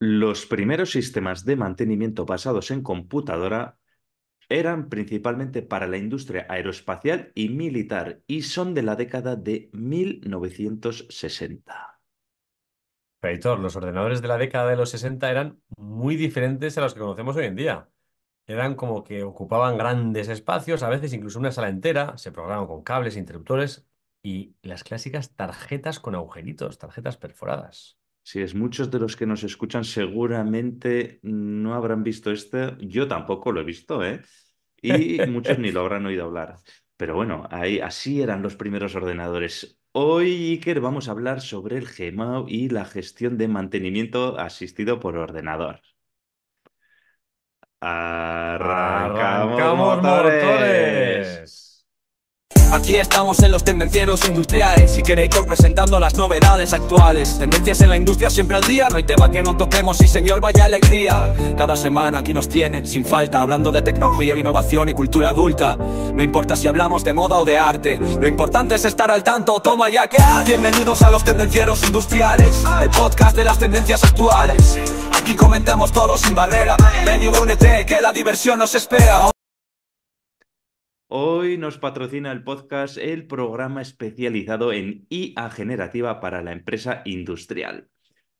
Los primeros sistemas de mantenimiento basados en computadora eran principalmente para la industria aeroespacial y militar y son de la década de 1960. Editor, los ordenadores de la década de los 60 eran muy diferentes a los que conocemos hoy en día. Eran como que ocupaban grandes espacios, a veces incluso una sala entera, se programaban con cables, interruptores y las clásicas tarjetas con agujeritos, tarjetas perforadas. Si es muchos de los que nos escuchan seguramente no habrán visto este, yo tampoco lo he visto, ¿eh? Y muchos ni lo habrán oído hablar. Pero bueno, ahí, así eran los primeros ordenadores. Hoy, Iker, vamos a hablar sobre el Gmao y la gestión de mantenimiento asistido por ordenador. Arrancamos, Aquí estamos en los tendencieros industriales y queréis presentando las novedades actuales. Tendencias en la industria siempre al día, no hay tema que no toquemos y señor vaya alegría. Cada semana aquí nos tienen, sin falta, hablando de tecnología, innovación y cultura adulta. No importa si hablamos de moda o de arte, lo importante es estar al tanto, toma ya que Bienvenidos a los tendencieros industriales, el podcast de las tendencias actuales. Aquí comentamos todo sin barrera, ven y únete que la diversión nos espera. Hoy nos patrocina el podcast el programa especializado en IA generativa para la empresa industrial.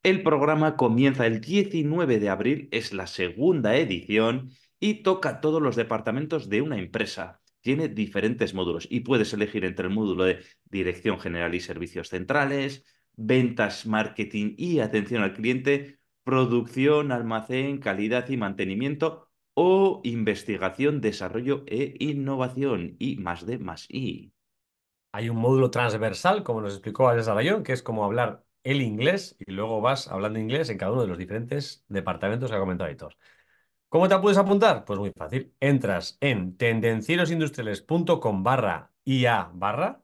El programa comienza el 19 de abril, es la segunda edición y toca todos los departamentos de una empresa. Tiene diferentes módulos y puedes elegir entre el módulo de Dirección General y Servicios Centrales, Ventas, Marketing y Atención al Cliente, Producción, Almacén, Calidad y Mantenimiento o investigación, desarrollo e innovación, y más D más I. Hay un módulo transversal, como nos explicó Alex que es como hablar el inglés y luego vas hablando inglés en cada uno de los diferentes departamentos que ha comentado Aitor. ¿Cómo te puedes apuntar? Pues muy fácil. Entras en tendencierosindustriales.com barra IA barra,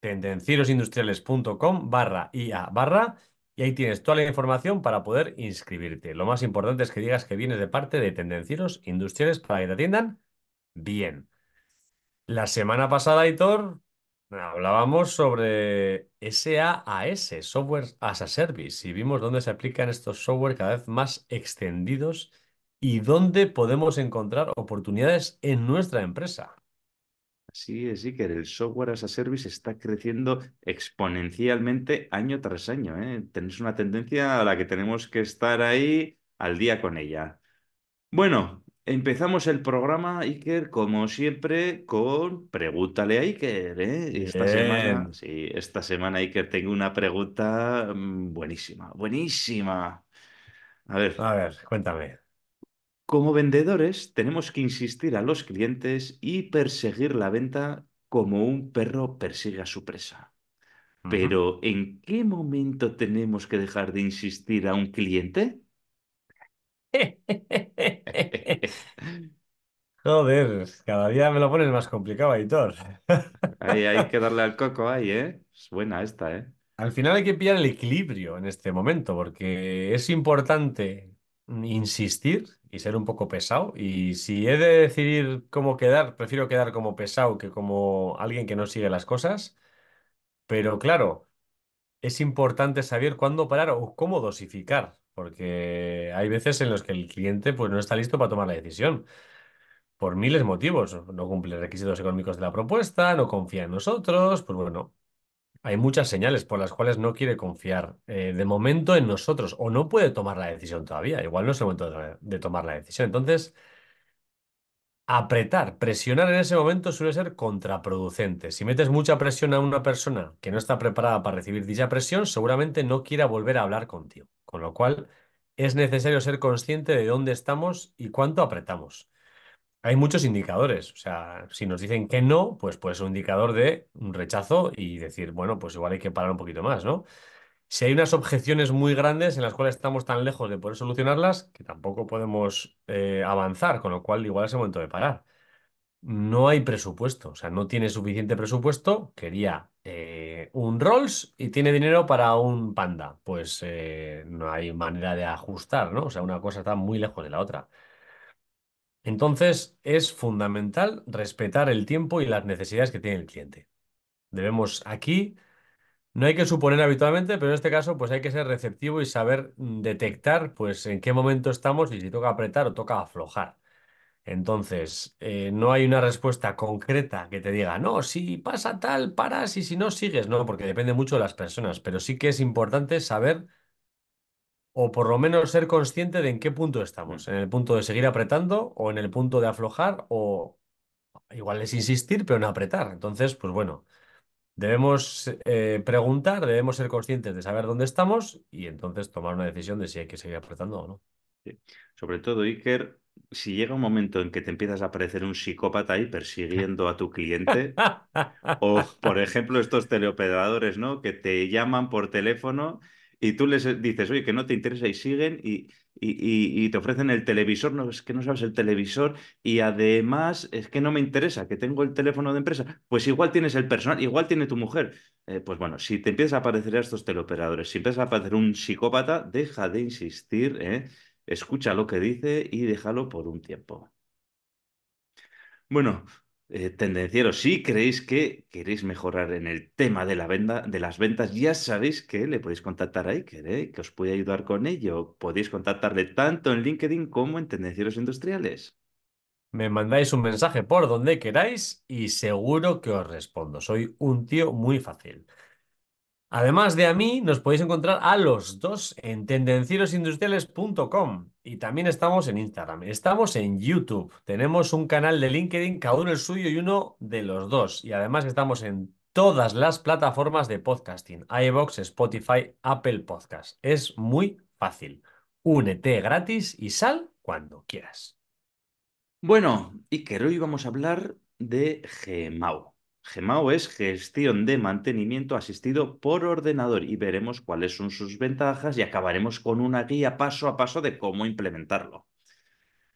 tendencierosindustriales.com barra IA barra, y ahí tienes toda la información para poder inscribirte. Lo más importante es que digas que vienes de parte de tendencieros industriales para que te atiendan bien. La semana pasada, Aitor, hablábamos sobre SaaS, Software as a Service, y vimos dónde se aplican estos software cada vez más extendidos y dónde podemos encontrar oportunidades en nuestra empresa. Sí, es, Iker, el software as a service está creciendo exponencialmente año tras año. ¿eh? Tenés una tendencia a la que tenemos que estar ahí al día con ella. Bueno, empezamos el programa, Iker, como siempre, con Pregúntale a Iker. ¿eh? Esta, semana, esta semana, Iker, tengo una pregunta mm, buenísima, buenísima. A ver. A ver, cuéntame. Como vendedores, tenemos que insistir a los clientes y perseguir la venta como un perro persigue a su presa. Pero, ¿en qué momento tenemos que dejar de insistir a un cliente? Joder, cada día me lo pones más complicado, editor. hay que darle al coco ahí, ¿eh? Es buena esta, ¿eh? Al final hay que pillar el equilibrio en este momento, porque es importante insistir, y ser un poco pesado. Y si he de decidir cómo quedar, prefiero quedar como pesado que como alguien que no sigue las cosas. Pero claro, es importante saber cuándo parar o cómo dosificar, porque hay veces en los que el cliente pues, no está listo para tomar la decisión. Por miles de motivos, no cumple requisitos económicos de la propuesta, no confía en nosotros, pues bueno, hay muchas señales por las cuales no quiere confiar eh, de momento en nosotros o no puede tomar la decisión todavía. Igual no es el momento de tomar la decisión. Entonces, apretar, presionar en ese momento suele ser contraproducente. Si metes mucha presión a una persona que no está preparada para recibir dicha presión, seguramente no quiera volver a hablar contigo. Con lo cual, es necesario ser consciente de dónde estamos y cuánto apretamos hay muchos indicadores. O sea, si nos dicen que no, pues puede ser un indicador de un rechazo y decir, bueno, pues igual hay que parar un poquito más, ¿no? Si hay unas objeciones muy grandes en las cuales estamos tan lejos de poder solucionarlas que tampoco podemos eh, avanzar, con lo cual igual es el momento de parar. No hay presupuesto, o sea, no tiene suficiente presupuesto. Quería eh, un Rolls y tiene dinero para un Panda. Pues eh, no hay manera de ajustar, ¿no? O sea, una cosa está muy lejos de la otra. Entonces, es fundamental respetar el tiempo y las necesidades que tiene el cliente. Debemos aquí, no hay que suponer habitualmente, pero en este caso, pues hay que ser receptivo y saber mm, detectar, pues, en qué momento estamos y si toca apretar o toca aflojar. Entonces, eh, no hay una respuesta concreta que te diga, no, si pasa tal, paras y si no, sigues, no, porque depende mucho de las personas, pero sí que es importante saber o por lo menos ser consciente de en qué punto estamos, mm. en el punto de seguir apretando o en el punto de aflojar o igual es insistir pero no apretar. Entonces, pues bueno, debemos eh, preguntar, debemos ser conscientes de saber dónde estamos y entonces tomar una decisión de si hay que seguir apretando o no. Sobre todo, Iker, si llega un momento en que te empiezas a parecer un psicópata ahí persiguiendo a tu cliente, o por ejemplo estos teleoperadores, ¿no? Que te llaman por teléfono y tú les dices, oye, que no te interesa y siguen y, y, te ofrecen el televisor, no, es que no sabes el televisor y además es que no me interesa, que tengo el teléfono de empresa, pues igual tienes el personal, igual tiene tu mujer. Eh, pues bueno, si te empiezas a aparecer a estos teleoperadores, si empiezas a aparecer un psicópata, deja de insistir, ¿eh? escucha lo que dice y déjalo por un tiempo. Bueno, eh, tendencieros, si creéis que queréis mejorar en el tema de, la venda, de las ventas, ya sabéis que le podéis contactar a Iker, ¿eh? que os puede ayudar con ello. Podéis contactarle tanto en LinkedIn como en Tendencieros Industriales. Me mandáis un mensaje por donde queráis y seguro que os respondo. Soy un tío muy fácil. Además de a mí, nos podéis encontrar a los dos en tendencierosindustriales.com y también estamos en Instagram, estamos en YouTube, tenemos un canal de LinkedIn, cada uno el suyo y uno de los dos. Y además estamos en todas las plataformas de podcasting, iBox, Spotify, Apple Podcast. Es muy fácil. Únete gratis y sal cuando quieras. Bueno, y que hoy vamos a hablar de Gemao. Gemao es gestión de mantenimiento asistido por ordenador y veremos cuáles son sus ventajas y acabaremos con una guía paso a paso de cómo implementarlo.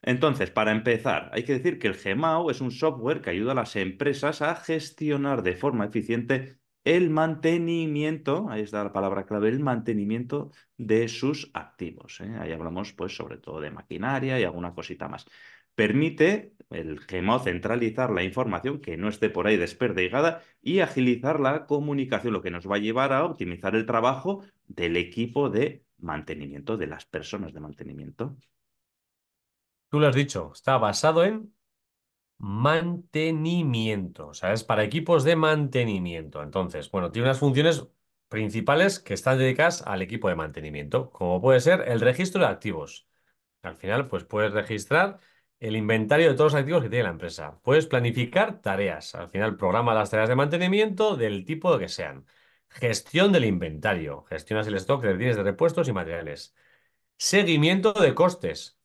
Entonces, para empezar, hay que decir que el Gemao es un software que ayuda a las empresas a gestionar de forma eficiente el mantenimiento, ahí está la palabra clave, el mantenimiento de sus activos. ¿eh? Ahí hablamos pues sobre todo de maquinaria y alguna cosita más. Permite el quemado centralizar la información que no esté por ahí desperdigada y agilizar la comunicación, lo que nos va a llevar a optimizar el trabajo del equipo de mantenimiento, de las personas de mantenimiento. Tú lo has dicho, está basado en mantenimiento, o sea, es para equipos de mantenimiento. Entonces, bueno, tiene unas funciones principales que están dedicadas al equipo de mantenimiento, como puede ser el registro de activos. Al final, pues puedes registrar el inventario de todos los activos que tiene la empresa. Puedes planificar tareas. Al final, programa las tareas de mantenimiento del tipo que sean. Gestión del inventario. Gestionas el stock de bienes de repuestos y materiales. Seguimiento de costes.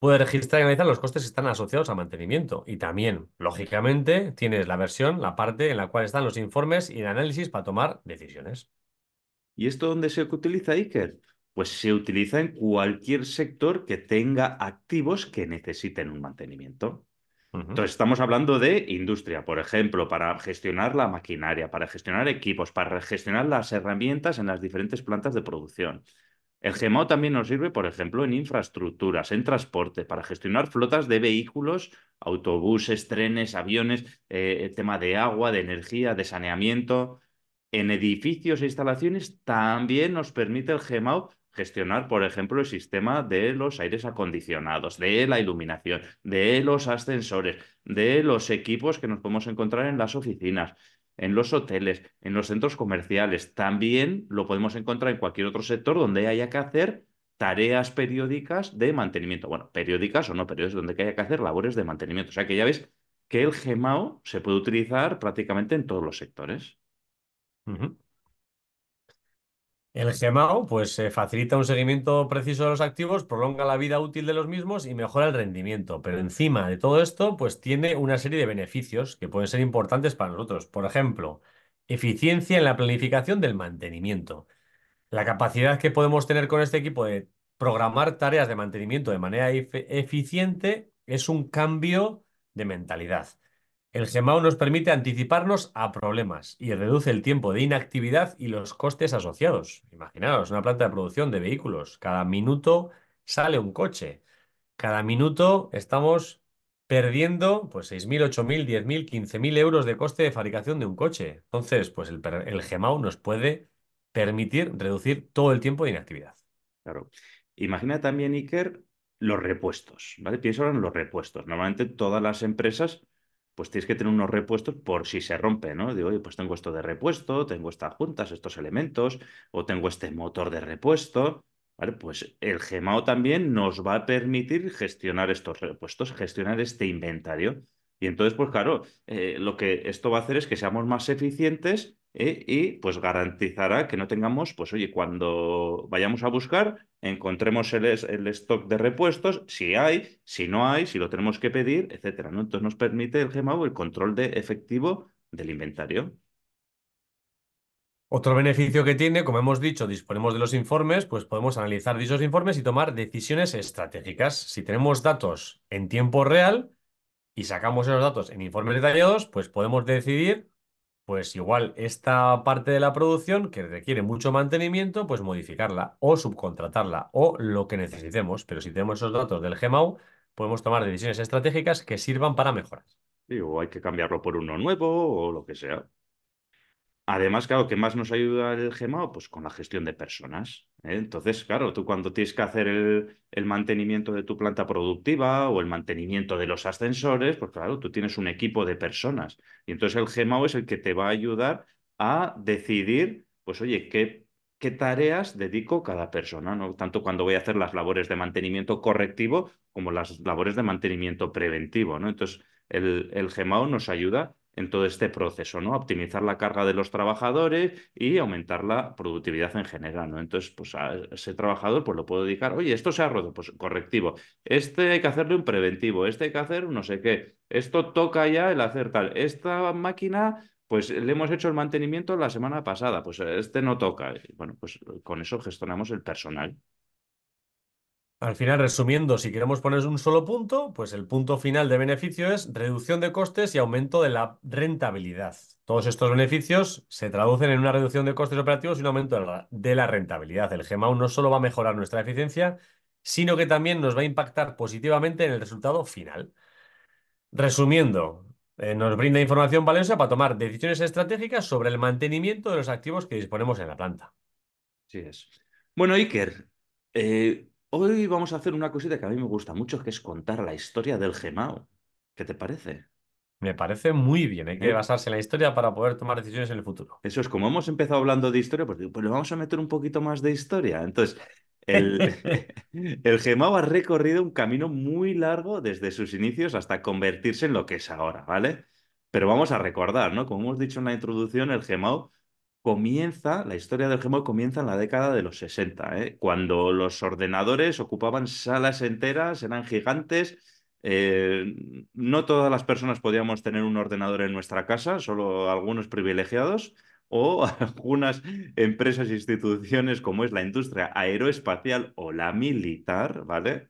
Puedes registrar y analizar los costes que están asociados a mantenimiento. Y también, lógicamente, tienes la versión, la parte en la cual están los informes y el análisis para tomar decisiones. ¿Y esto dónde se utiliza, Iker? pues se utiliza en cualquier sector que tenga activos que necesiten un mantenimiento. Entonces, estamos hablando de industria, por ejemplo, para gestionar la maquinaria, para gestionar equipos, para gestionar las herramientas en las diferentes plantas de producción. El GMAO también nos sirve, por ejemplo, en infraestructuras, en transporte, para gestionar flotas de vehículos, autobuses, trenes, aviones, eh, el tema de agua, de energía, de saneamiento. En edificios e instalaciones también nos permite el GMO gestionar, por ejemplo, el sistema de los aires acondicionados, de la iluminación, de los ascensores, de los equipos que nos podemos encontrar en las oficinas, en los hoteles, en los centros comerciales. También lo podemos encontrar en cualquier otro sector donde haya que hacer tareas periódicas de mantenimiento. Bueno, periódicas o no periódicas, donde haya que hacer labores de mantenimiento. O sea que ya ves que el GMAO se puede utilizar prácticamente en todos los sectores. El GEMAO pues, eh, facilita un seguimiento preciso de los activos, prolonga la vida útil de los mismos y mejora el rendimiento. Pero encima de todo esto, pues tiene una serie de beneficios que pueden ser importantes para nosotros. Por ejemplo, eficiencia en la planificación del mantenimiento. La capacidad que podemos tener con este equipo de programar tareas de mantenimiento de manera eficiente es un cambio de mentalidad. El GEMAU nos permite anticiparnos a problemas y reduce el tiempo de inactividad y los costes asociados. Imaginaos, una planta de producción de vehículos. Cada minuto sale un coche. Cada minuto estamos perdiendo pues 6.000, 8.000, 10.000, 15.000 euros de coste de fabricación de un coche. Entonces, pues el, el nos puede permitir reducir todo el tiempo de inactividad. Claro. Imagina también, Iker, los repuestos, ¿vale? Piensa ahora en los repuestos. Normalmente todas las empresas pues tienes que tener unos repuestos por si se rompe, ¿no? Digo, oye, pues tengo esto de repuesto, tengo estas juntas, estos elementos, o tengo este motor de repuesto. ¿Vale? Pues el GMAO también nos va a permitir gestionar estos repuestos, gestionar este inventario. Y entonces, pues claro, eh, lo que esto va a hacer es que seamos más eficientes eh, y pues garantizará que no tengamos, pues oye, cuando vayamos a buscar, encontremos el, stock de repuestos, si hay, si no hay, si lo tenemos que pedir, etcétera. ¿no? Entonces nos permite el GMAO el control de efectivo del inventario. Otro beneficio que tiene, como hemos dicho, disponemos de los informes, pues podemos analizar dichos informes y tomar decisiones estratégicas. Si tenemos datos en tiempo real y sacamos esos datos en informes detallados, pues podemos decidir pues igual esta parte de la producción que requiere mucho mantenimiento, pues modificarla o subcontratarla o lo que necesitemos. Pero si tenemos esos datos del GMAU, podemos tomar decisiones estratégicas que sirvan para mejoras. Sí, o hay que cambiarlo por uno nuevo o lo que sea. Además, claro, ¿qué más nos ayuda el GMAO? Pues con la gestión de personas. ¿eh? Entonces, claro, tú cuando tienes que hacer el, mantenimiento de tu planta productiva o el mantenimiento de los ascensores, pues claro, tú tienes un equipo de personas. Y entonces el GMAO es el que te va a ayudar a decidir, pues oye, qué, qué tareas dedico cada persona, ¿no? Tanto cuando voy a hacer las labores de mantenimiento correctivo como las labores de mantenimiento preventivo, ¿no? Entonces, el, el nos ayuda en todo este proceso, ¿no? Optimizar la carga de los trabajadores y aumentar la productividad en general, ¿no? Entonces, pues a ese trabajador pues lo puedo dedicar, oye, esto se ha roto, pues correctivo, este hay que hacerle un preventivo, este hay que hacer no sé qué, esto toca ya el hacer tal, esta máquina pues le hemos hecho el mantenimiento la semana pasada, pues este no toca, bueno, pues con eso gestionamos el personal. Al final, resumiendo, si queremos poner un solo punto, pues el punto final de beneficio es reducción de costes y aumento de la rentabilidad. Todos estos beneficios se traducen en una reducción de costes operativos y un aumento de la, rentabilidad. El GMAU no solo va a mejorar nuestra eficiencia, sino que también nos va a impactar positivamente en el resultado final. Resumiendo, eh, nos brinda información valiosa para tomar decisiones estratégicas sobre el mantenimiento de los activos que disponemos en la planta. Sí es. Bueno, Iker, eh, Hoy vamos a hacer una cosita que a mí me gusta mucho, que es contar la historia del Gemao. ¿Qué te parece? Me parece muy bien, hay que eh. basarse en la historia para poder tomar decisiones en el futuro. Eso es, como hemos empezado hablando de historia, pues, pues le vamos a meter un poquito más de historia. Entonces, el, el Gemao ha recorrido un camino muy largo desde sus inicios hasta convertirse en lo que es ahora, ¿vale? Pero vamos a recordar, ¿no? Como hemos dicho en la introducción, el Gemao comienza, la historia del gemo comienza en la década de los 60, ¿eh? cuando los ordenadores ocupaban salas enteras, eran gigantes. Eh, no todas las personas podíamos tener un ordenador en nuestra casa, solo algunos privilegiados o algunas empresas e instituciones como es la industria aeroespacial o la militar, ¿vale?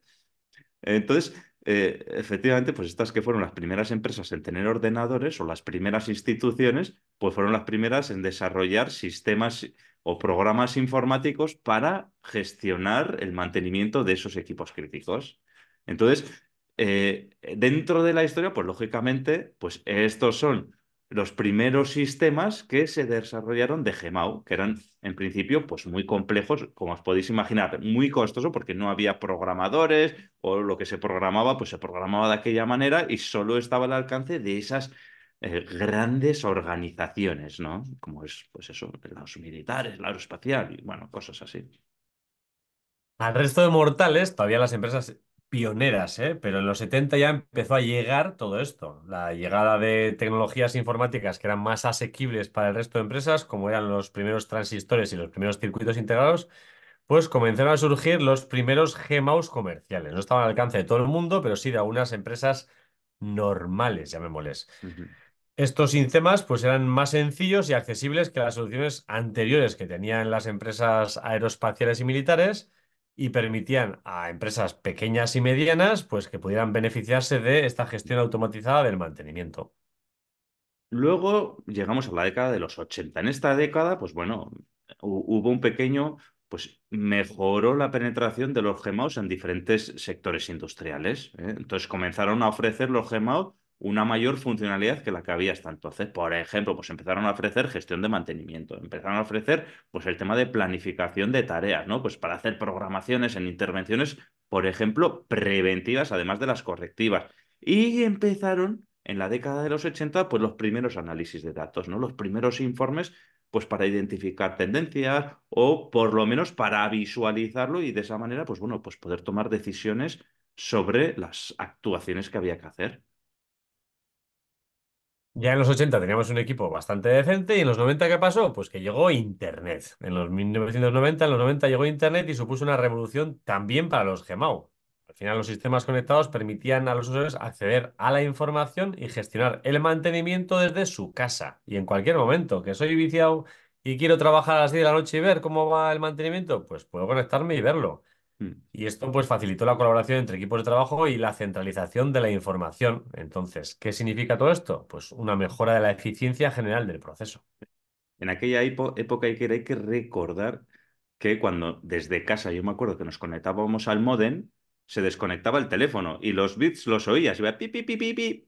Entonces, eh, efectivamente, pues estas que fueron las primeras empresas en tener ordenadores o las primeras instituciones, pues fueron las primeras en desarrollar sistemas o programas informáticos para gestionar el mantenimiento de esos equipos críticos. Entonces, eh, dentro de la historia, pues lógicamente, pues estos son los primeros sistemas que se desarrollaron de Gemau, que eran en principio pues muy complejos, como os podéis imaginar, muy costoso porque no había programadores o lo que se programaba pues se programaba de aquella manera y solo estaba al alcance de esas eh, grandes organizaciones, ¿no? Como es pues eso, los militares, la aeroespacial y bueno, cosas así. Al resto de mortales, todavía las empresas pioneras, ¿eh? pero en los 70 ya empezó a llegar todo esto, la llegada de tecnologías informáticas que eran más asequibles para el resto de empresas, como eran los primeros transistores y los primeros circuitos integrados, pues comenzaron a surgir los primeros GMAUs comerciales. No estaban al alcance de todo el mundo, pero sí de algunas empresas normales, llamémosles. me Estos INCEMAS pues eran más sencillos y accesibles que las soluciones anteriores que tenían las empresas aeroespaciales y militares, y permitían a empresas pequeñas y medianas pues que pudieran beneficiarse de esta gestión automatizada del mantenimiento. Luego llegamos a la década de los 80. En esta década, pues bueno, hubo un pequeño, pues mejoró la penetración de los GMOs en diferentes sectores industriales. ¿eh? Entonces comenzaron a ofrecer los GMOs una mayor funcionalidad que la que había hasta entonces. Por ejemplo, pues empezaron a ofrecer gestión de mantenimiento, empezaron a ofrecer pues el tema de planificación de tareas, ¿no? Pues para hacer programaciones en intervenciones, por ejemplo, preventivas, además de las correctivas. Y empezaron en la década de los 80, pues los primeros análisis de datos, ¿no? Los primeros informes pues para identificar tendencias o por lo menos para visualizarlo y de esa manera, pues bueno, pues poder tomar decisiones sobre las actuaciones que había que hacer. Ya en los 80 teníamos un equipo bastante decente y en los 90 ¿qué pasó? Pues que llegó Internet. En los 1990, en los 90 llegó Internet y supuso una revolución también para los GMAO. Al final los sistemas conectados permitían a los usuarios acceder a la información y gestionar el mantenimiento desde su casa y en cualquier momento. Que soy viciado y quiero trabajar a las de la noche y ver cómo va el mantenimiento, pues puedo conectarme y verlo. Y esto pues facilitó la colaboración entre equipos de trabajo y la centralización de la información. Entonces, ¿qué significa todo esto? Pues una mejora de la eficiencia general del proceso. En aquella época hay que, hay que recordar que cuando desde casa, yo me acuerdo que nos conectábamos al modem, se desconectaba el teléfono y los bits los oías, iba pi, pi, pi, pi,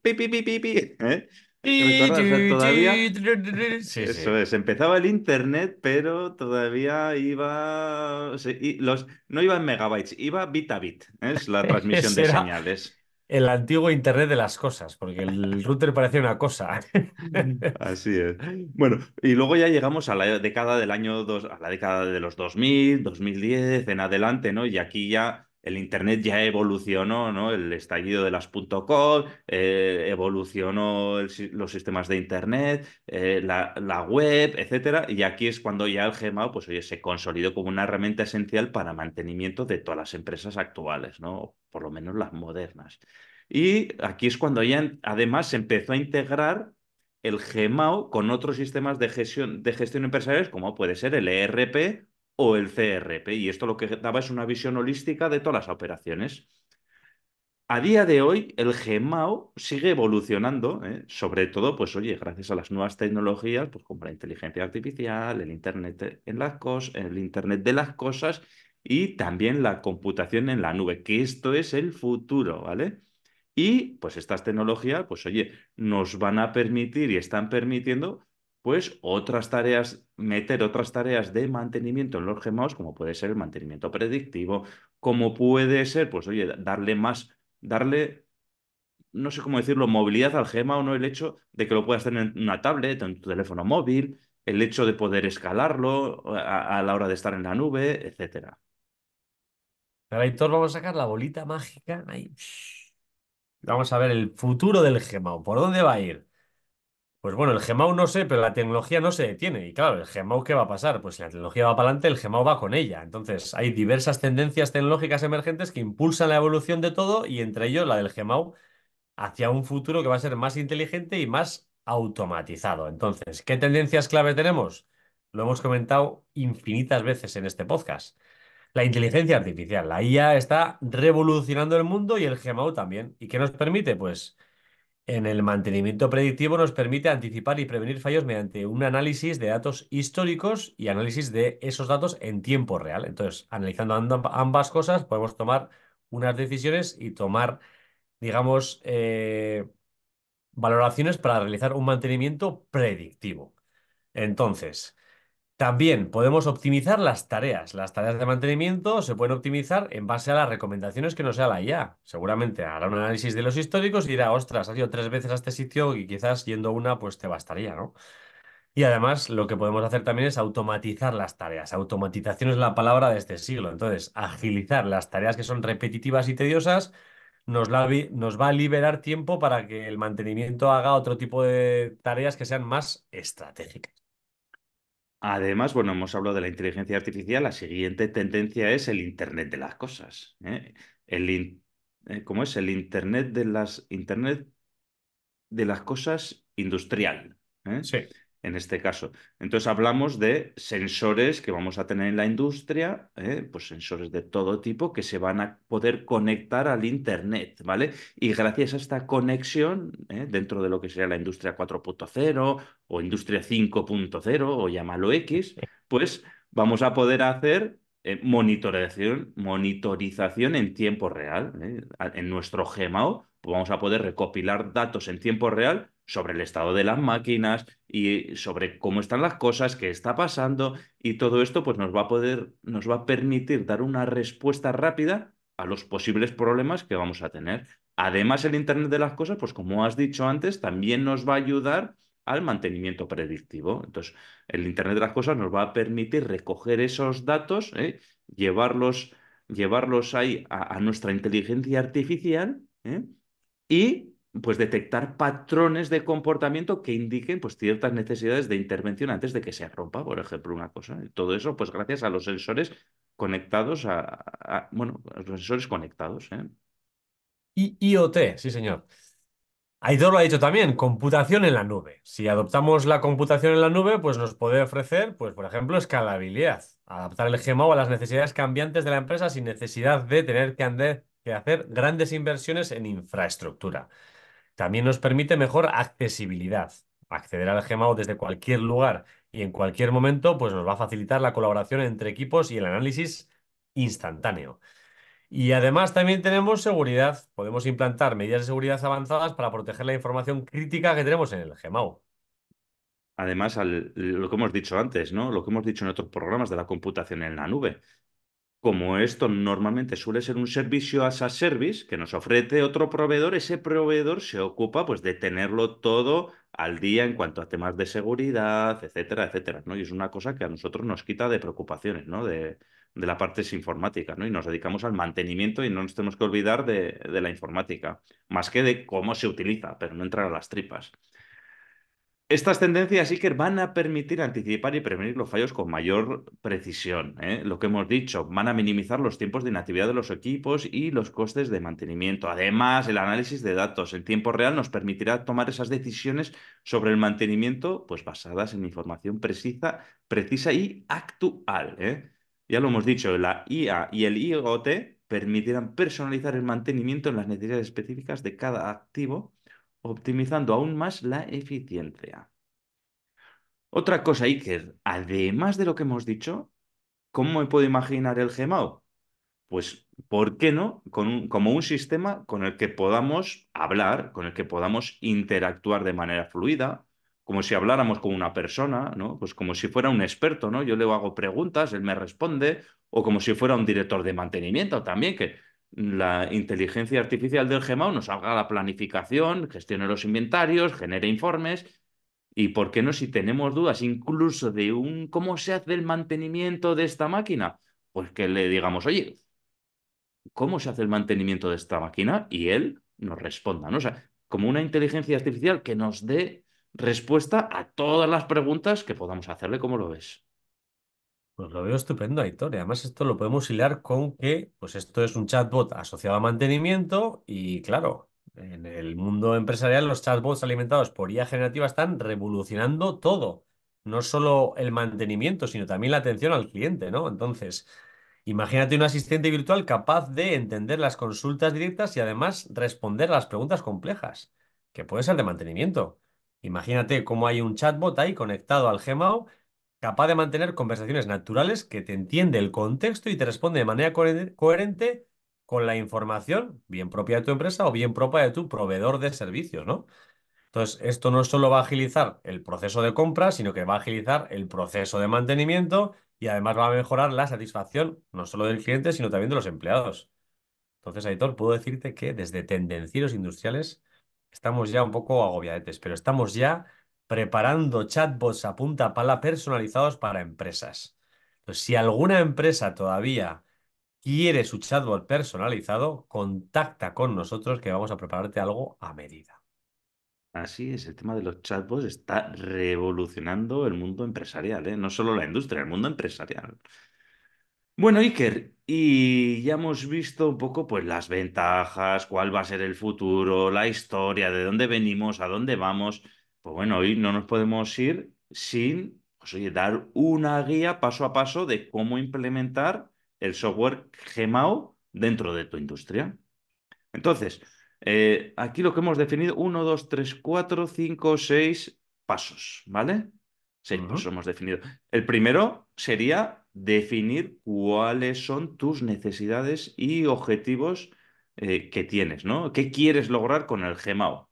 todavía? Eso es, empezaba el internet, pero todavía iba. los... No iba en megabytes, iba bit a bit, es la transmisión de señales. El antiguo internet de las cosas, porque el router parecía una cosa. Así es. Bueno, y luego ya llegamos a la década del año dos, a la década de los 2000, 2010 en adelante, ¿no? Y aquí ya el Internet ya evolucionó, ¿no? El estallido de las .com, eh, evolucionó los sistemas de Internet, eh, la, web, etcétera. Y aquí es cuando ya el GMAO, pues oye, se consolidó como una herramienta esencial para mantenimiento de todas las empresas actuales, ¿no? Por lo menos las modernas. Y aquí es cuando ya, además, se empezó a integrar el GMAO con otros sistemas de gestión, de gestión empresarial, como puede ser el ERP o el CRP. Y esto lo que daba es una visión holística de todas las operaciones. A día de hoy, el GMAO sigue evolucionando, ¿eh? sobre todo, pues oye, gracias a las nuevas tecnologías, pues como la inteligencia artificial, el Internet en las cosas, el Internet de las cosas y también la computación en la nube, que esto es el futuro, ¿vale? Y pues estas tecnologías, pues oye, nos van a permitir y están permitiendo pues otras tareas, meter otras tareas de mantenimiento en los gemaos, como puede ser el mantenimiento predictivo, como puede ser, pues oye, darle más, darle, no sé cómo decirlo, movilidad al o no el hecho de que lo puedas tener en una tablet en tu teléfono móvil, el hecho de poder escalarlo a, la hora de estar en la nube, etcétera. ahí vamos a sacar la bolita mágica. Vamos a ver el futuro del gema, ¿por dónde va a ir? Pues bueno, el Gemau no sé, pero la tecnología no se detiene. Y claro, el Gemau, ¿qué va a pasar? Pues si la tecnología va para adelante, el Gemau va con ella. Entonces, hay diversas tendencias tecnológicas emergentes que impulsan la evolución de todo y entre ellos la del Gemau hacia un futuro que va a ser más inteligente y más automatizado. Entonces, ¿qué tendencias clave tenemos? Lo hemos comentado infinitas veces en este podcast. La inteligencia artificial, la IA está revolucionando el mundo y el Gemau también. ¿Y qué nos permite? Pues en el mantenimiento predictivo nos permite anticipar y prevenir fallos mediante un análisis de datos históricos y análisis de esos datos en tiempo real. Entonces, analizando ambas cosas, podemos tomar unas decisiones y tomar, digamos, eh, valoraciones para realizar un mantenimiento predictivo. Entonces, también podemos optimizar las tareas. Las tareas de mantenimiento se pueden optimizar en base a las recomendaciones que nos da la IA. Seguramente hará un análisis de los históricos y dirá, ostras, has ido tres veces a este sitio y quizás yendo una pues te bastaría, ¿no? Y además lo que podemos hacer también es automatizar las tareas. Automatización es la palabra de este siglo. Entonces, agilizar las tareas que son repetitivas y tediosas nos va a liberar tiempo para que el mantenimiento haga otro tipo de tareas que sean más estratégicas. Además, bueno, hemos hablado de la inteligencia artificial, la siguiente tendencia es el Internet de las cosas. ¿eh? El eh, ¿Cómo es? El Internet de las, Internet de las cosas industrial. ¿eh? Sí en este caso. Entonces hablamos de sensores que vamos a tener en la industria, ¿eh? pues sensores de todo tipo que se van a poder conectar al Internet, ¿vale? Y gracias a esta conexión, ¿eh? dentro de lo que sería la industria 4.0 o industria 5.0 o llámalo X, pues vamos a poder hacer eh, monitorización, monitorización en tiempo real. En nuestro GEMAO pues vamos a poder recopilar datos en tiempo real sobre el estado de las máquinas y sobre cómo están las cosas, qué está pasando y todo esto pues nos va a poder nos va a permitir dar una respuesta rápida a los posibles problemas que vamos a tener. Además el internet de las cosas, pues como has dicho antes, también nos va a ayudar al mantenimiento predictivo. Entonces, el internet de las cosas nos va a permitir recoger esos datos, ¿eh? llevarlos llevarlos ahí a, nuestra inteligencia artificial ¿eh? y pues detectar patrones de comportamiento que indiquen pues ciertas necesidades de intervención antes de que se rompa, por ejemplo, una cosa. todo eso, pues gracias a los sensores conectados a, bueno, a los sensores conectados. ¿eh? Y IoT, sí señor. Aidor lo ha dicho también, computación en la nube. Si adoptamos la computación en la nube, pues nos puede ofrecer, pues por ejemplo, escalabilidad. Adaptar el GMO a las necesidades cambiantes de la empresa sin necesidad de tener que hacer grandes inversiones en infraestructura. También nos permite mejor accesibilidad. Acceder al GMAO desde cualquier lugar y en cualquier momento, pues nos va a facilitar la colaboración entre equipos y el análisis instantáneo. Y además también tenemos seguridad. Podemos implantar medidas de seguridad avanzadas para proteger la información crítica que tenemos en el GMAO. Además, al, lo que hemos dicho antes, ¿no? Lo que hemos dicho en otros programas de la computación en la nube como esto normalmente suele ser un servicio as a service que nos ofrece otro proveedor, ese proveedor se ocupa pues de tenerlo todo al día en cuanto a temas de seguridad, etcétera, etcétera, ¿no? Y es una cosa que a nosotros nos quita de preocupaciones, ¿no? De, la parte informática, ¿no? Y nos dedicamos al mantenimiento y no nos tenemos que olvidar de la informática, más que de cómo se utiliza, pero no entrar a las tripas. Estas tendencias, sí que van a permitir anticipar y prevenir los fallos con mayor precisión. ¿eh? Lo que hemos dicho, van a minimizar los tiempos de inactividad de los equipos y los costes de mantenimiento. Además, el análisis de datos en tiempo real nos permitirá tomar esas decisiones sobre el mantenimiento pues, basadas en información precisa, precisa y actual. ¿eh? Ya lo hemos dicho, la IA y el IoT permitirán personalizar el mantenimiento en las necesidades específicas de cada activo optimizando aún más la eficiencia. Otra cosa, Iker, además de lo que hemos dicho, ¿cómo me puedo imaginar el GMAO? Pues, ¿por qué no? como un sistema con el que podamos hablar, con el que podamos interactuar de manera fluida, como si habláramos con una persona, ¿no? Pues como si fuera un experto, ¿no? Yo le hago preguntas, él me responde, o como si fuera un director de mantenimiento también, que la inteligencia artificial del Gemao nos haga la planificación, gestione los inventarios, genere informes. ¿Y por qué no si tenemos dudas incluso de un cómo se hace el mantenimiento de esta máquina? Pues que le digamos, oye, ¿cómo se hace el mantenimiento de esta máquina? Y él nos responda, ¿no? O sea, como una inteligencia artificial que nos dé respuesta a todas las preguntas que podamos hacerle, ¿cómo lo ves? Pues lo veo estupendo, Aitor. Y además esto lo podemos hilar con que, pues esto es un chatbot asociado a mantenimiento y claro, en el mundo empresarial los chatbots alimentados por IA generativa están revolucionando todo. No solo el mantenimiento, sino también la atención al cliente, ¿no? Entonces, imagínate un asistente virtual capaz de entender las consultas directas y además responder las preguntas complejas, que puede ser de mantenimiento. Imagínate cómo hay un chatbot ahí conectado al Gmail capaz de mantener conversaciones naturales que te entiende el contexto y te responde de manera coherente con la información, bien propia de tu empresa o bien propia de tu proveedor de servicios, ¿no? Entonces, esto no solo va a agilizar el proceso de compra, sino que va a agilizar el proceso de mantenimiento y además va a mejorar la satisfacción no solo del cliente, sino también de los empleados. Entonces, Aitor, puedo decirte que desde tendencieros industriales estamos ya un poco agobiadetes, pero estamos ya preparando chatbots a punta pala personalizados para empresas. si alguna empresa todavía quiere su chatbot personalizado, contacta con nosotros que vamos a prepararte algo a medida. Así es, el tema de los chatbots está revolucionando el mundo empresarial, ¿eh? no solo la industria, el mundo empresarial. Bueno, Iker, y ya hemos visto un poco pues las ventajas, cuál va a ser el futuro, la historia, de dónde venimos, a dónde vamos. Pues bueno, hoy no nos podemos ir sin pues oye, dar una guía paso a paso de cómo implementar el software Gmao dentro de tu industria. Entonces, eh, aquí lo que hemos definido, uno, dos, tres, cuatro, cinco, seis pasos, ¿vale? Seis pasos hemos definido. El primero sería definir cuáles son tus necesidades y objetivos eh, que tienes, ¿no? ¿Qué quieres lograr con el Gmao?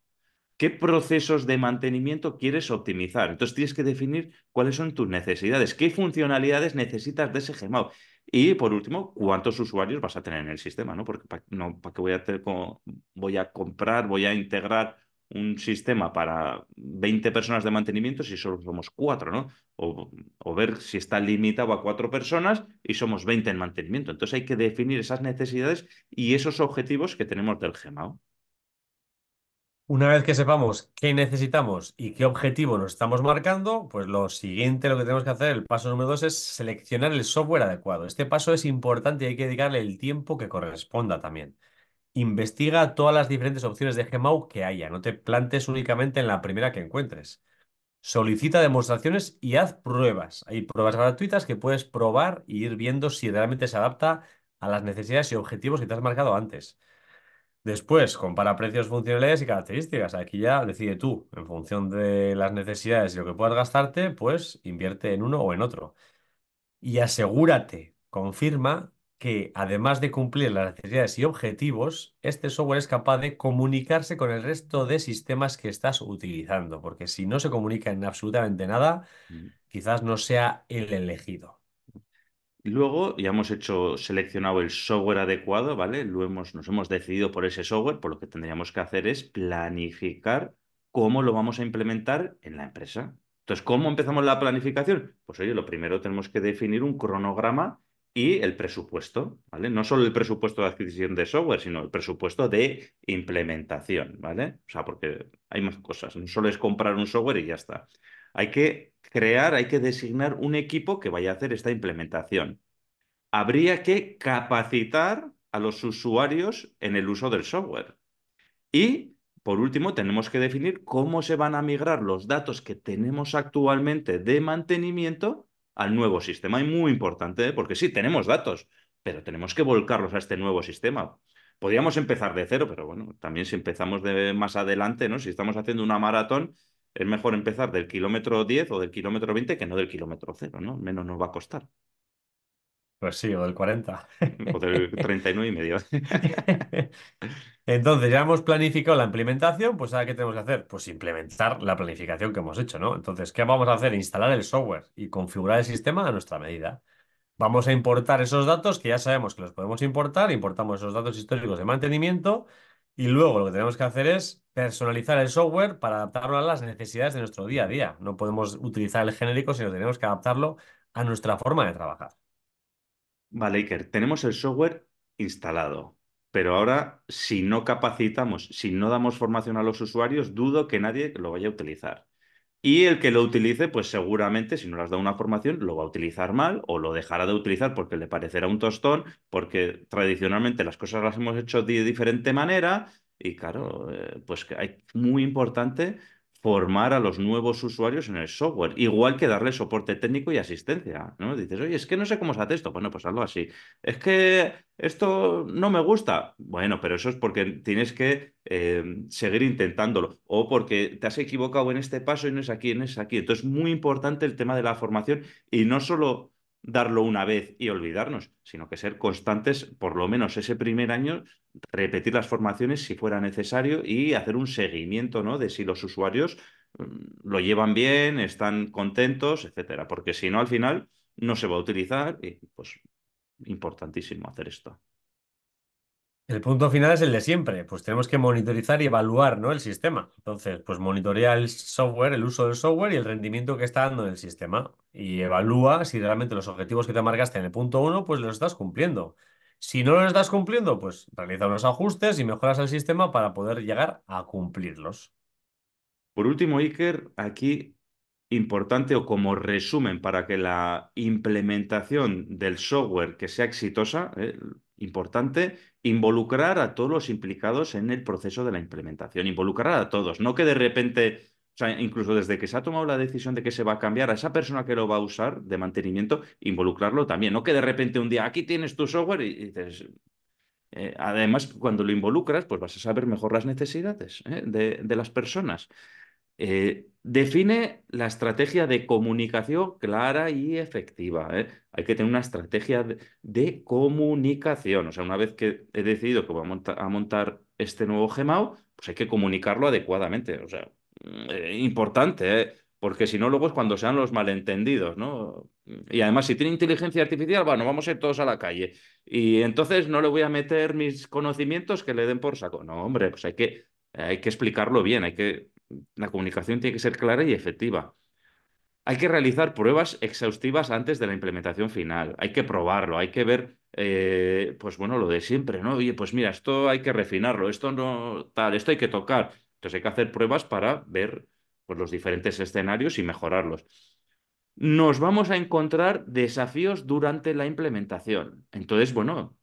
¿Qué procesos de mantenimiento quieres optimizar? Entonces tienes que definir cuáles son tus necesidades, qué funcionalidades necesitas de ese GMAU. Y por último, cuántos usuarios vas a tener en el sistema, ¿no? Porque no, para qué voy a, voy a comprar, voy a integrar un sistema para 20 personas de mantenimiento si solo somos cuatro, ¿no? O, ver si está limitado a cuatro personas y somos 20 en mantenimiento. Entonces hay que definir esas necesidades y esos objetivos que tenemos del GEMAO. Una vez que sepamos qué necesitamos y qué objetivo nos estamos marcando, pues lo siguiente, lo que tenemos que hacer, el paso número dos, es seleccionar el software adecuado. Este paso es importante y hay que dedicarle el tiempo que corresponda también. Investiga todas las diferentes opciones de Gmau que haya. No te plantes únicamente en la primera que encuentres. Solicita demostraciones y haz pruebas. Hay pruebas gratuitas que puedes probar e ir viendo si realmente se adapta a las necesidades y objetivos que te has marcado antes. Después, compara precios, funcionalidades y características. Aquí ya decide tú, en función de las necesidades y lo que puedas gastarte, pues invierte en uno o en otro. Y asegúrate, confirma que además de cumplir las necesidades y objetivos, este software es capaz de comunicarse con el resto de sistemas que estás utilizando, porque si no se comunica en absolutamente nada, mm. quizás no sea el elegido. Luego ya hemos hecho, seleccionado el software adecuado, ¿vale? Lo hemos, nos hemos decidido por ese software, por lo que tendríamos que hacer es planificar cómo lo vamos a implementar en la empresa. Entonces, ¿cómo empezamos la planificación? Pues oye, lo primero tenemos que definir un cronograma y el presupuesto, ¿vale? No solo el presupuesto de adquisición de software, sino el presupuesto de implementación, ¿vale? O sea, porque hay más cosas, no solo es comprar un software y ya está. Hay que crear, hay que designar un equipo que vaya a hacer esta implementación. Habría que capacitar a los usuarios en el uso del software. Y, por último, tenemos que definir cómo se van a migrar los datos que tenemos actualmente de mantenimiento al nuevo sistema. Y muy importante, ¿eh? porque sí, tenemos datos, pero tenemos que volcarlos a este nuevo sistema. Podríamos empezar de cero, pero bueno, también si empezamos de más adelante, ¿no? Si estamos haciendo una maratón, es mejor empezar del kilómetro 10 o del kilómetro 20 que no del kilómetro 0, ¿no? Menos nos va a costar. Pues sí, o del 40. O del 39 y medio. Entonces, ya hemos planificado la implementación, pues ahora qué tenemos que hacer? Pues implementar la planificación que hemos hecho, ¿no? Entonces, ¿qué vamos a hacer? Instalar el software y configurar el sistema a nuestra medida. Vamos a importar esos datos que ya sabemos que los podemos importar, importamos esos datos históricos de mantenimiento y luego lo que tenemos que hacer es personalizar el software para adaptarlo a las necesidades de nuestro día a día. No podemos utilizar el genérico, sino tenemos que adaptarlo a nuestra forma de trabajar. Vale, Iker, tenemos el software instalado, pero ahora si no capacitamos, si no damos formación a los usuarios, dudo que nadie lo vaya a utilizar. Y el que lo utilice, pues seguramente, si no le has dado una formación, lo va a utilizar mal o lo dejará de utilizar porque le parecerá un tostón, porque tradicionalmente las cosas las hemos hecho de diferente manera y claro, eh, pues que hay muy importante formar a los nuevos usuarios en el software, igual que darle soporte técnico y asistencia, ¿no? Dices, oye, es que no sé cómo se hace esto. Bueno, pues hazlo así. Es que esto no me gusta. Bueno, pero eso es porque tienes que eh, seguir intentándolo o porque te has equivocado en este paso y no es aquí, no es aquí. Entonces, muy importante el tema de la formación y no solo darlo una vez y olvidarnos, sino que ser constantes, por lo menos ese primer año, repetir las formaciones si fuera necesario y hacer un seguimiento ¿no? de si los usuarios mm, lo llevan bien, están contentos, etcétera. Porque si no, al final no se va a utilizar y pues importantísimo hacer esto. El punto final es el de siempre, pues tenemos que monitorizar y evaluar ¿no? el sistema. Entonces, pues monitorea el software, el uso del software y el rendimiento que está dando el sistema. Y evalúa si realmente los objetivos que te marcaste en el punto 1, pues los estás cumpliendo. Si no los estás cumpliendo, pues realiza unos ajustes y mejoras el sistema para poder llegar a cumplirlos. Por último, Iker, aquí importante o como resumen para que la implementación del software que sea exitosa, eh, importante, involucrar a todos los implicados en el proceso de la implementación, involucrar a todos, no que de repente, o sea, incluso desde que se ha tomado la decisión de que se va a cambiar a esa persona que lo va a usar de mantenimiento, involucrarlo también, no que de repente un día aquí tienes tu software y, dices, eh, además, cuando lo involucras, pues vas a saber mejor las necesidades ¿eh? de, las personas. Eh, define la estrategia de comunicación clara y efectiva. ¿eh? Hay que tener una estrategia de, comunicación. O sea, una vez que he decidido que voy a, montar este nuevo Gemao, pues hay que comunicarlo adecuadamente. O sea, mm, eh, importante, porque si no, luego es cuando sean los malentendidos, ¿no? Y además, si tiene inteligencia artificial, bueno, vamos a ir todos a la calle. Y entonces no le voy a meter mis conocimientos que le den por saco. No, hombre, pues hay que, hay que explicarlo bien, hay que la comunicación tiene que ser clara y efectiva. Hay que realizar pruebas exhaustivas antes de la implementación final. Hay que probarlo, hay que ver, eh, pues bueno, lo de siempre, ¿no? Oye, pues mira, esto hay que refinarlo, esto no tal, esto hay que tocar. Entonces hay que hacer pruebas para ver pues, los diferentes escenarios y mejorarlos. Nos vamos a encontrar desafíos durante la implementación. Entonces, bueno,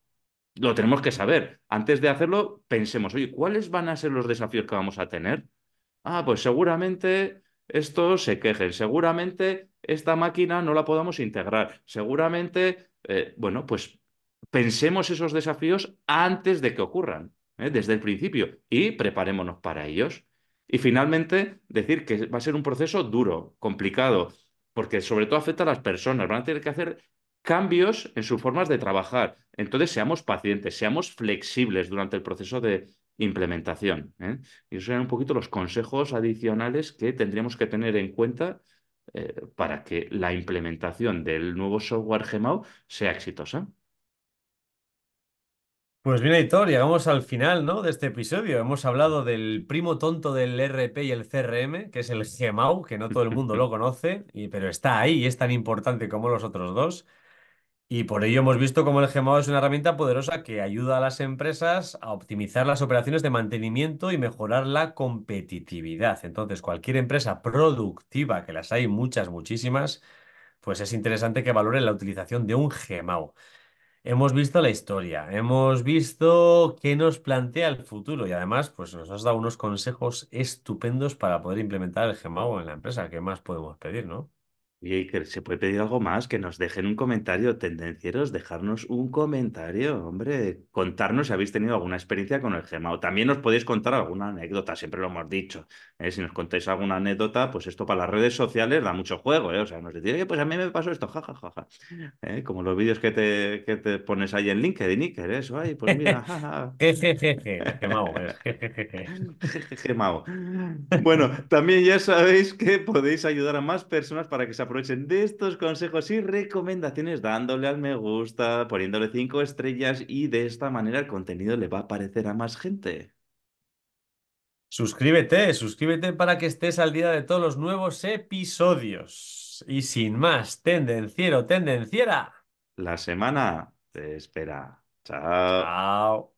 lo tenemos que saber. Antes de hacerlo, pensemos, oye, ¿cuáles van a ser los desafíos que vamos a tener? Ah, pues seguramente estos se quejen, seguramente esta máquina no la podamos integrar, seguramente, eh, bueno, pues pensemos esos desafíos antes de que ocurran, ¿eh? desde el principio, y preparémonos para ellos. Y finalmente, decir que va a ser un proceso duro, complicado, porque sobre todo afecta a las personas, van a tener que hacer cambios en sus formas de trabajar. Entonces, seamos pacientes, seamos flexibles durante el proceso de, implementación. ¿eh? Y esos eran un poquito los consejos adicionales que tendríamos que tener en cuenta eh, para que la implementación del nuevo software Gemau sea exitosa. Pues bien, Editor, llegamos al final, ¿no? de este episodio. Hemos hablado del primo tonto del RP y el CRM, que es el Gemau, que no todo el mundo lo conoce, y, pero está ahí y es tan importante como los otros dos. Y por ello hemos visto cómo el GMAO es una herramienta poderosa que ayuda a las empresas a optimizar las operaciones de mantenimiento y mejorar la competitividad. Entonces, cualquier empresa productiva, que las hay muchas, muchísimas, pues es interesante que valoren la utilización de un Gemao. Hemos visto la historia, hemos visto qué nos plantea el futuro y además pues nos has dado unos consejos estupendos para poder implementar el Gemao en la empresa. ¿Qué más podemos pedir, no? Y se puede pedir algo más, que nos dejen un comentario, tendencieros, dejarnos un comentario, hombre, contarnos si habéis tenido alguna experiencia con el gemao también nos podéis contar alguna anécdota, siempre lo hemos dicho. ¿eh? Si nos contáis alguna anécdota, pues esto para las redes sociales da mucho juego, ¿eh? o sea, nos decís, oye, pues a mí me pasó esto, jajajaja, ja, ¿eh? como los vídeos que te, pones ahí en LinkedIn, y eso, ahí, pues mira, gemao. Bueno, también ya sabéis que podéis ayudar a más personas para que se aprovechen de estos consejos y recomendaciones dándole al me gusta, poniéndole cinco estrellas y de esta manera el contenido le va a aparecer a más gente. Suscríbete, suscríbete para que estés al día de todos los nuevos episodios. Y sin más, tendenciero, tendenciera. La semana te espera. Chao. Chao.